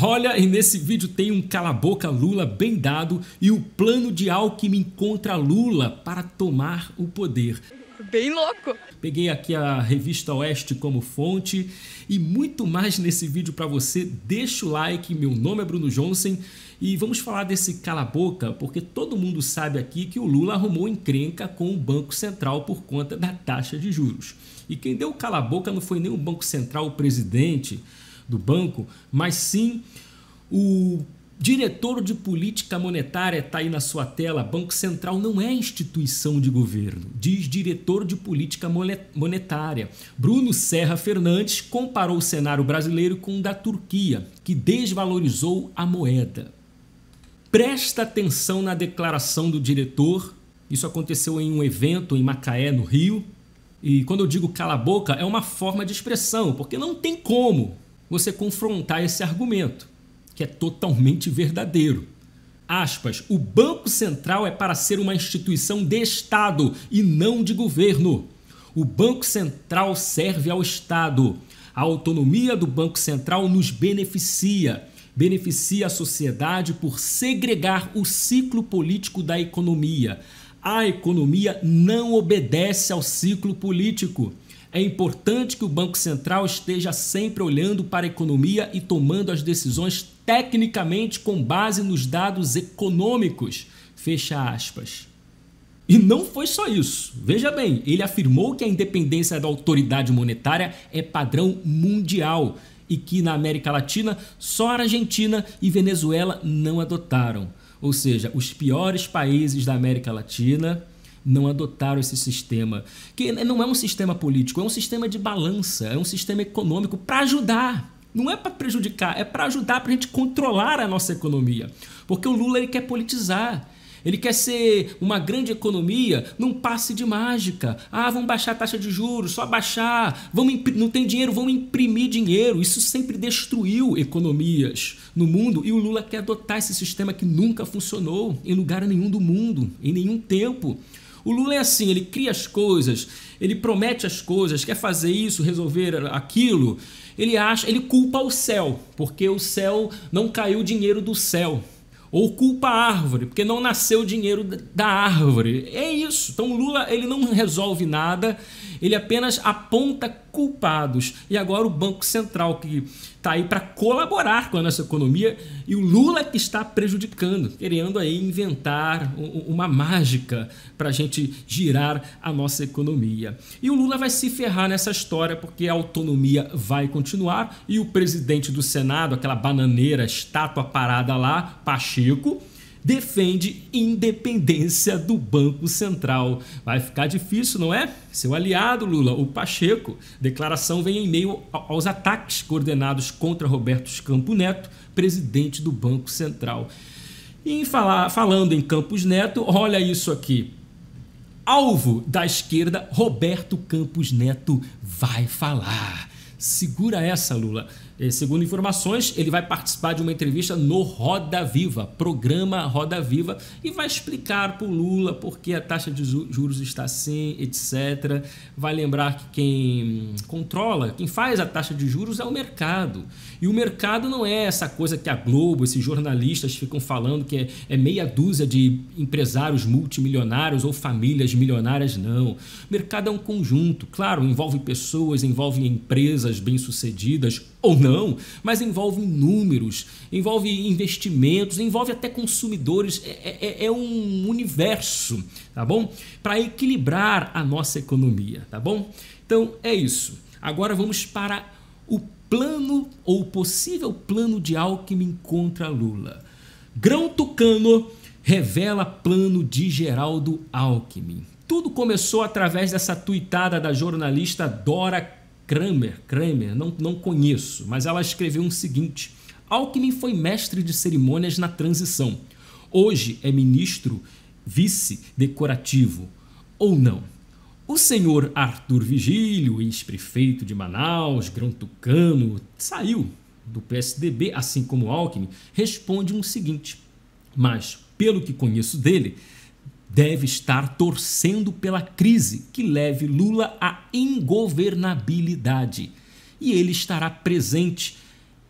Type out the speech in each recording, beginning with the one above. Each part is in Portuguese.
Olha, e nesse vídeo tem um cala-boca Lula bem dado e o plano de Alckmin contra Lula para tomar o poder. Bem louco! Peguei aqui a revista Oeste como fonte e muito mais nesse vídeo para você. Deixa o like, meu nome é Bruno Johnson e vamos falar desse cala-boca, porque todo mundo sabe aqui que o Lula arrumou encrenca com o Banco Central por conta da taxa de juros. E quem deu cala-boca não foi nem o Banco Central, o presidente do banco, mas sim o diretor de política monetária está aí na sua tela. Banco Central não é instituição de governo, diz diretor de política monetária. Bruno Serra Fernandes comparou o cenário brasileiro com o da Turquia, que desvalorizou a moeda. Presta atenção na declaração do diretor. Isso aconteceu em um evento em Macaé, no Rio. E quando eu digo cala a boca, é uma forma de expressão, porque não tem como você confrontar esse argumento, que é totalmente verdadeiro. Aspas, o Banco Central é para ser uma instituição de Estado e não de governo. O Banco Central serve ao Estado. A autonomia do Banco Central nos beneficia. Beneficia a sociedade por segregar o ciclo político da economia. A economia não obedece ao ciclo político. É importante que o Banco Central esteja sempre olhando para a economia e tomando as decisões tecnicamente com base nos dados econômicos. Fecha aspas. E não foi só isso. Veja bem, ele afirmou que a independência da autoridade monetária é padrão mundial e que na América Latina só Argentina e Venezuela não adotaram. Ou seja, os piores países da América Latina não adotaram esse sistema, que não é um sistema político, é um sistema de balança, é um sistema econômico para ajudar. Não é para prejudicar, é para ajudar para a gente controlar a nossa economia. Porque o Lula ele quer politizar. Ele quer ser uma grande economia num passe de mágica. Ah, vamos baixar a taxa de juros, só baixar. Vamos não tem dinheiro, vamos imprimir dinheiro. Isso sempre destruiu economias no mundo e o Lula quer adotar esse sistema que nunca funcionou em lugar nenhum do mundo, em nenhum tempo. O Lula é assim, ele cria as coisas, ele promete as coisas, quer fazer isso, resolver aquilo. Ele acha, ele culpa o céu, porque o céu não caiu dinheiro do céu. Ou culpa a árvore, porque não nasceu dinheiro da árvore. É isso. Então o Lula ele não resolve nada, ele apenas aponta culpados. E agora o Banco Central, que está aí para colaborar com a nossa economia, e o Lula que está prejudicando, querendo aí inventar uma mágica para a gente girar a nossa economia. E o Lula vai se ferrar nessa história, porque a autonomia vai continuar e o presidente do Senado, aquela bananeira, estátua parada lá, Pacheco, defende independência do Banco Central. Vai ficar difícil, não é? Seu aliado, Lula, o Pacheco. Declaração vem em meio aos ataques coordenados contra Roberto Campo Neto, presidente do Banco Central. E em falar, falando em Campos Neto, olha isso aqui. Alvo da esquerda, Roberto Campos Neto vai falar. Segura essa, Lula. Eh, segundo informações, ele vai participar de uma entrevista no Roda Viva, programa Roda Viva, e vai explicar para o Lula por que a taxa de juros está assim, etc. Vai lembrar que quem controla, quem faz a taxa de juros é o mercado. E o mercado não é essa coisa que a Globo, esses jornalistas ficam falando que é, é meia dúzia de empresários multimilionários ou famílias milionárias, não. O mercado é um conjunto, claro, envolve pessoas, envolve empresas bem-sucedidas ou não, mas envolve números, envolve investimentos, envolve até consumidores, é, é, é, é um universo, tá bom? Para equilibrar a nossa economia, tá bom? Então é isso. Agora vamos para o plano ou possível plano de Alckmin contra Lula. Grão Tucano revela plano de Geraldo Alckmin. Tudo começou através dessa tuitada da jornalista Dora Kramer, Kramer, não, não conheço, mas ela escreveu o um seguinte: Alckmin foi mestre de cerimônias na transição. Hoje é ministro vice decorativo ou não? O senhor Arthur Vigílio, ex-prefeito de Manaus, grão-tucano, saiu do PSDB, assim como Alckmin, responde o um seguinte: mas pelo que conheço dele, deve estar torcendo pela crise que leve Lula à ingovernabilidade. E ele estará presente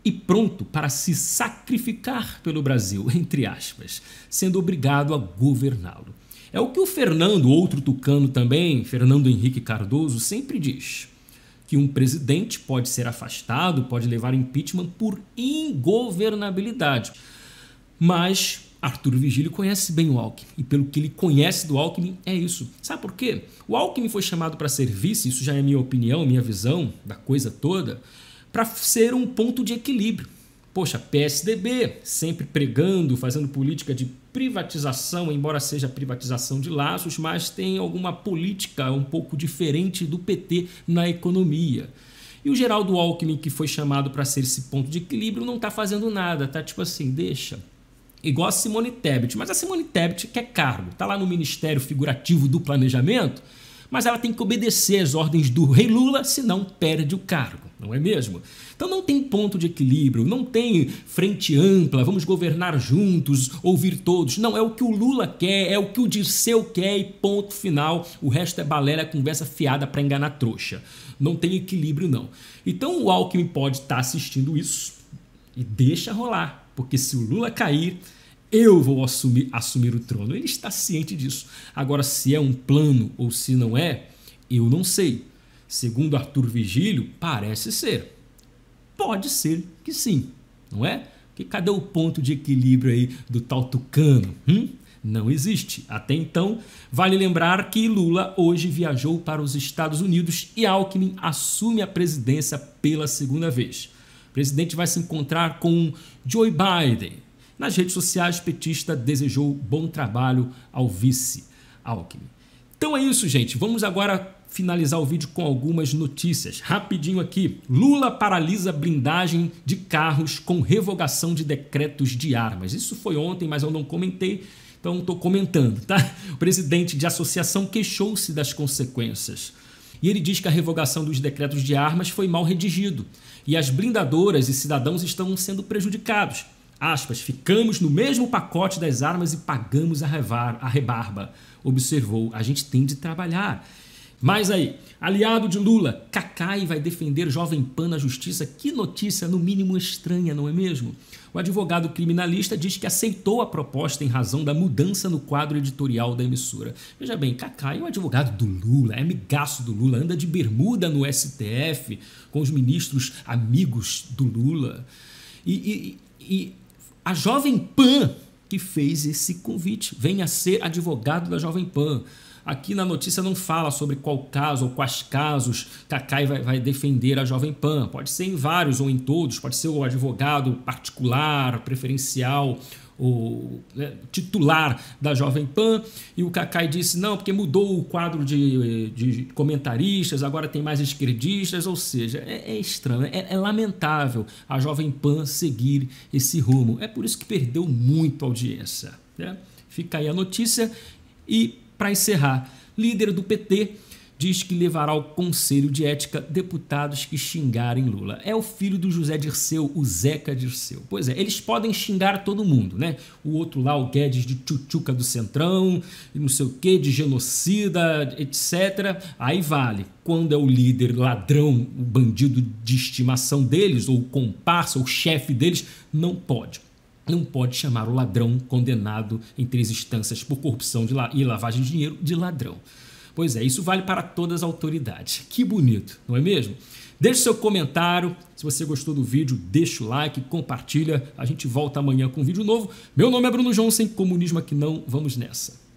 e pronto para se sacrificar pelo Brasil, entre aspas, sendo obrigado a governá-lo. É o que o Fernando, outro tucano também, Fernando Henrique Cardoso, sempre diz: que um presidente pode ser afastado, pode levar impeachment por ingovernabilidade. Mas Arthur Vigílio conhece bem o Alckmin, e pelo que ele conhece do Alckmin, é isso. Sabe por quê? O Alckmin foi chamado para ser vice, isso já é minha opinião, minha visão da coisa toda, para ser um ponto de equilíbrio. Poxa, PSDB, sempre pregando, fazendo política de privatização, embora seja privatização de laços, mas tem alguma política um pouco diferente do PT na economia. E o Geraldo Alckmin, que foi chamado para ser esse ponto de equilíbrio, não está fazendo nada, tá tipo assim, deixa, igual a Simone Tebet. Mas a Simone Tebet quer é cargo, está lá no Ministério Figurativo do Planejamento, mas ela tem que obedecer às ordens do rei Lula, senão perde o cargo, não é mesmo? Então não tem ponto de equilíbrio, não tem frente ampla, vamos governar juntos, ouvir todos. Não, é o que o Lula quer, é o que o Dirceu quer e ponto final. O resto é balela, é conversa fiada para enganar trouxa. Não tem equilíbrio, não. Então o Alckmin pode estar tá assistindo isso e deixa rolar porque se o Lula cair, eu vou assumir, assumir o trono. Ele está ciente disso. Agora, se é um plano ou se não é, eu não sei. Segundo Arthur Vigílio, parece ser. Pode ser que sim, não é? Porque cadê o ponto de equilíbrio aí do tal tucano? Hum? Não existe. Até então, vale lembrar que Lula hoje viajou para os Estados Unidos e Alckmin assume a presidência pela segunda vez presidente vai se encontrar com Joe Biden. Nas redes sociais, petista desejou bom trabalho ao vice Alckmin. Então é isso, gente. Vamos agora finalizar o vídeo com algumas notícias. Rapidinho aqui. Lula paralisa blindagem de carros com revogação de decretos de armas. Isso foi ontem, mas eu não comentei. Então, estou comentando, tá? O presidente de associação queixou-se das consequências e ele diz que a revogação dos decretos de armas foi mal redigido e as blindadoras e cidadãos estão sendo prejudicados. Aspas, ficamos no mesmo pacote das armas e pagamos a, a rebarba. Observou, a gente tem de trabalhar. Mas aí, aliado de Lula, Kakai vai defender Jovem Pan na justiça. Que notícia, no mínimo estranha, não é mesmo? O advogado criminalista diz que aceitou a proposta em razão da mudança no quadro editorial da emissora. Veja bem, Kakai é um advogado do Lula, é amigaço do Lula, anda de bermuda no STF com os ministros amigos do Lula. E, e, e a Jovem Pan que fez esse convite, venha ser advogado da Jovem Pan. Aqui na notícia não fala sobre qual caso ou quais casos Kakai vai, vai defender a Jovem Pan. Pode ser em vários ou em todos, pode ser o advogado particular, preferencial o né, titular da Jovem Pan, e o Kakai disse não, porque mudou o quadro de, de comentaristas, agora tem mais esquerdistas, ou seja, é, é estranho, é, é, lamentável a Jovem Pan seguir esse rumo. É por isso que perdeu muito audiência. Né? Fica aí a notícia e para encerrar, líder do PT diz que levará ao Conselho de Ética deputados que xingarem Lula. É o filho do José Dirceu, o Zeca Dirceu. Pois é, eles podem xingar todo mundo, né? O outro lá, o Guedes de tchutchuca do Centrão, não sei o quê, de genocida, etc. Aí vale. Quando é o líder ladrão, o bandido de estimação deles, ou o comparsa, ou o chefe deles, não pode não pode chamar o ladrão condenado em três instâncias por corrupção la e lavagem de dinheiro de ladrão. Pois é, isso vale para todas as autoridades. Que bonito, não é mesmo? Deixe seu comentário. Se você gostou do vídeo, deixa o like, compartilha. A gente volta amanhã com um vídeo novo. Meu nome é Bruno Johnson, Comunismo Aqui Não. Vamos nessa.